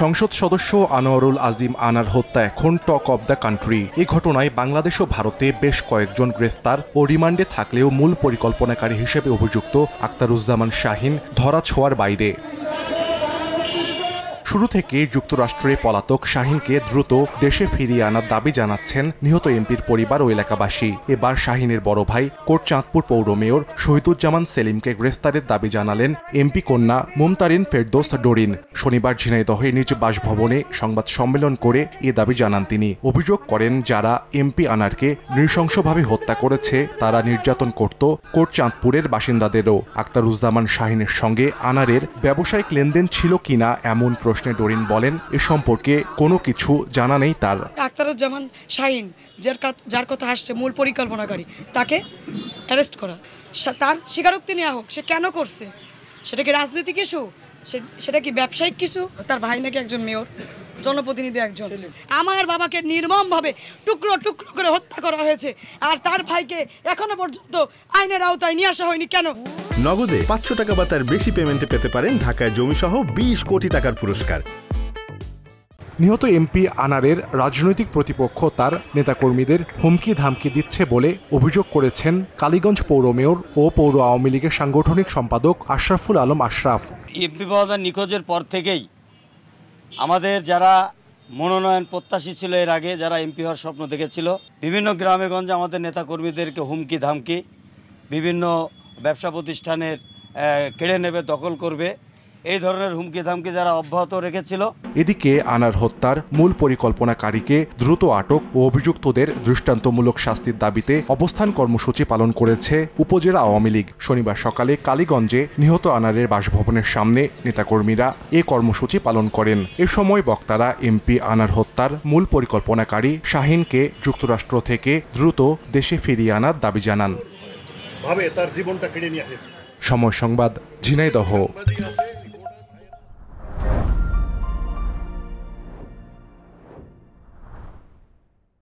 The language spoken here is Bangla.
সংসদ সদস্য আনোয়ারুল আজিম আনার হত্যা এখন টক অব দ্য কান্ট্রি এ ঘটনায় বাংলাদেশ ও ভারতে বেশ কয়েকজন গ্রেফতার ও রিমান্ডে থাকলেও মূল পরিকল্পনাকারী হিসেবে অভিযুক্ত আক্তারুজ্জামান শাহিন ধরা ছোঁয়ার বাইরে শুরু থেকে যুক্তরাষ্ট্রে পলাতক শাহিনকে দ্রুত দেশে ফিরিয়ে আনার দাবি জানাচ্ছেন নিহত এমপির পরিবার ও এলাকাবাসী এবার শাহিনের বড় ভাই কোটচাঁদপুর পৌর মেয়র শহীদুজ্জামান সেলিমকে গ্রেফতারের দাবি জানালেন এমপি কন্যা মুমতারিন ফেরদোস ডোরিন শনিবার ঝিনাইদহে নিজ বাসভবনে সংবাদ সম্মেলন করে এ দাবি জানান তিনি অভিযোগ করেন যারা এমপি আনারকে নৃশংসভাবে হত্যা করেছে তারা নির্যাতন করত কোটচাঁদপুরের বাসিন্দাদেরও আক্তারুজ্জামান শাহিনের সঙ্গে আনারের ব্যবসায়িক লেনদেন ছিল কিনা এমন প্রশ্ন প্রশ্নে ডরিন বলেন এ সম্পর্কে কোনো কিছু জানা নেই তার আখতারুজ্জামান শাহিন যার যার কথা আসছে মূল পরিকল্পনাকারী তাকে অ্যারেস্ট করা তার স্বীকারোক্তি নেওয়া হোক সে কেন করছে সেটা কি রাজনৈতিক ইস্যু সেটা কি ব্যবসায়িক কিছু তার ভাই নাকি একজন মেয়র জনপ্রতিনিধি একজন আমার বাবাকে নির্মমভাবে টুকরো টুকরো করে হত্যা করা হয়েছে আর তার ভাইকে এখনো পর্যন্ত আইনের আওতায় নিয়ে আসা হয়নি কেন নগদে পাঁচশো টাকা বা তার বেশি পেমেন্টে পেতে পারেন ঢাকায় জমিসহ বিশ কোটি টাকার পুরস্কার নিহত এমপি আনারের রাজনৈতিক প্রতিপক্ষ তার নেতাকর্মীদের হুমকি ধামকি দিচ্ছে বলে অভিযোগ করেছেন কালীগঞ্জ পৌর মেয়র ও পৌর আওয়ামী লীগের সাংগঠনিক সম্পাদক আশরাফুল আলম আশরাফ এমপি মহোদয় নিখোঁজের পর থেকেই আমাদের যারা মনোনয়ন প্রত্যাশী ছিল এর আগে যারা এমপি হওয়ার স্বপ্ন দেখেছিল বিভিন্ন গ্রামেগঞ্জে আমাদের নেতাকর্মীদেরকে হুমকি ধামকি বিভিন্ন ব্যবসা প্রতিষ্ঠানের কেড়ে নেবে দখল করবে এই ধরনের হুমকি ধামকি যারা অব্যাহত রেখেছিল এদিকে আনার হত্যার মূল পরিকল্পনাকারীকে দ্রুত আটক ও অভিযুক্তদের দৃষ্টান্তমূলক শাস্তির দাবিতে অবস্থান কর্মসূচি পালন করেছে উপজেলা আওয়ামী লীগ শনিবার সকালে কালীগঞ্জে নিহত আনারের বাসভবনের সামনে নেতাকর্মীরা এ কর্মসূচি পালন করেন এ সময় বক্তারা এমপি আনার হত্যার মূল পরিকল্পনাকারী শাহিনকে যুক্তরাষ্ট্র থেকে দ্রুত দেশে ফিরিয়ে আনার দাবি জানান ভাবে তার জীবনটা কেড়ে নিয়ে আসে সময় সংবাদ ঝিনাইদহ